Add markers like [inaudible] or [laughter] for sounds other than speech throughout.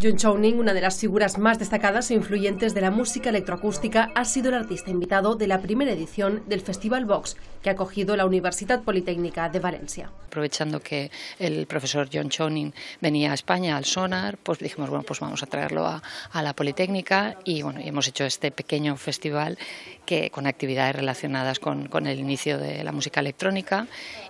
John Chowning, una de las figuras más destacadas e influyentes de la música electroacústica, ha sido el artista invitado de la primera edición del Festival Vox, que ha acogido la Universidad Politécnica de Valencia. Aprovechando que el profesor John Chowning venía a España al Sonar, pues dijimos, bueno, pues vamos a traerlo a, la Politécnica y bueno, hemos hecho este pequeño festival que, con actividades relacionadas con, el inicio de la música electrónica.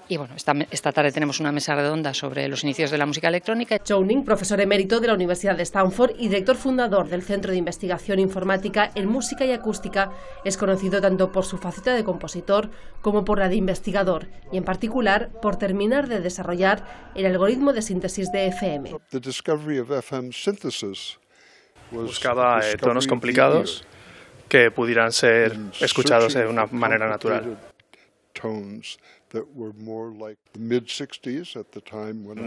Y bueno, esta, esta tarde tenemos una mesa redonda sobre los inicios de la música electrónica. Chowning, profesor emérito de la Universidad de Stanford y director fundador del Centro de Investigación Informática en Música y Acústica, es conocido tanto por su faceta de compositor como por la de investigador y, en particular, por terminar de desarrollar el algoritmo de síntesis de FM. Buscaba eh, tonos complicados que pudieran ser escuchados de una manera natural. En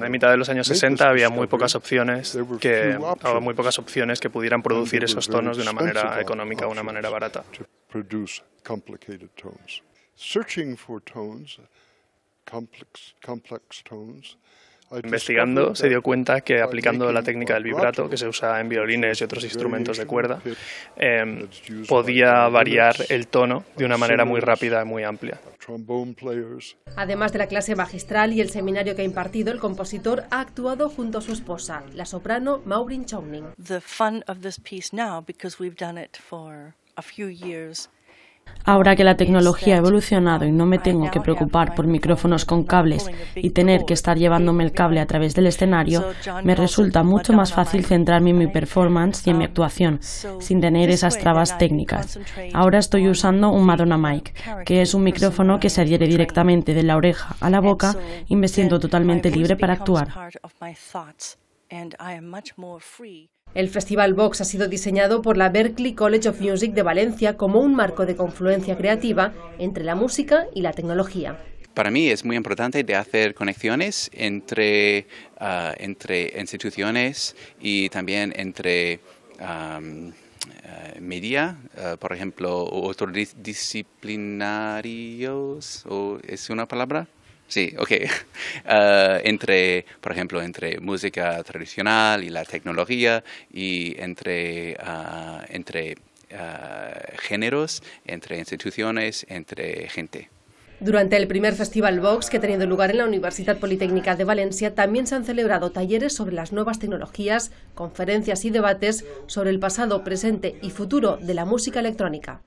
la mitad de los años 60 había muy pocas opciones que muy pocas opciones que pudieran producir esos tonos de una manera económica, de una manera barata. Investigando, se dio cuenta que aplicando la técnica del vibrato, que se usa en violines y otros instrumentos de cuerda, eh, podía variar el tono de una manera muy rápida y muy amplia. Además de la clase magistral y el seminario que ha impartido, el compositor ha actuado junto a su esposa, la soprano Maureen Chowning. The of Ahora que la tecnología ha evolucionado y no me tengo que preocupar por micrófonos con cables y tener que estar llevándome el cable a través del escenario, me resulta mucho más fácil centrarme en mi performance y en mi actuación, sin tener esas trabas técnicas. Ahora estoy usando un Madonna Mic, que es un micrófono que se adhiere directamente de la oreja a la boca y me siento totalmente libre para actuar. El Festival Vox ha sido diseñado por la Berklee College of Music de Valencia como un marco de confluencia creativa entre la música y la tecnología para mí es muy importante de hacer conexiones entre, ah, entre instituciones y también entre eh, media, eh, por ejemplo, otros disciplinarios, ¿o ¿es una palabra? Sí, ok. [laughs] Ah, entre, por ejemplo, entre música tradicional y la tecnología y entre, ah, entre ah, géneros, entre instituciones, entre gente. Durante el primer Festival Vox, que ha tenido lugar en la Universidad Politécnica de Valencia, también se han celebrado talleres sobre las nuevas tecnologías, conferencias y debates sobre el pasado, presente y futuro de la música electrónica.